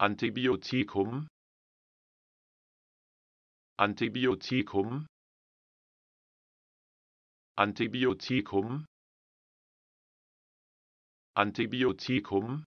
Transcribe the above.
Antibiotikum Antibiotikum Antibiotikum Antibiotikum